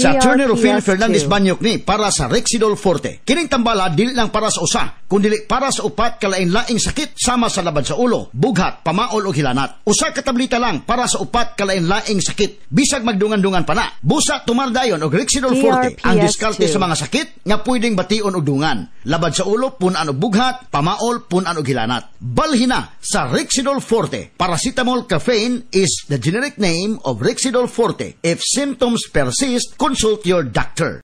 Sa Turner Rufil e Fernandez Banyok ni para sa Rexidol Forte. Kining tambala dili lang para sa usa, kundi para sa upat kalain-laing sakit sama sa laban sa ulo, bughat, pamaol o hilanat. Usa ka tablita lang para sa upat kalain-laing sakit, bisag magdungan-dungan pa na. Busa tumardayon og Rexidol Forte ang e diskarte sa mga sakit nga pwedeng bation og dungan. Laban sa ulo punan og bughat, pamaol punan og hilanat. Balhina sa Rexidol Forte. Paracetamol caffeine is the generic name of Rexidol Forte. If symptoms persist, consult your doctor.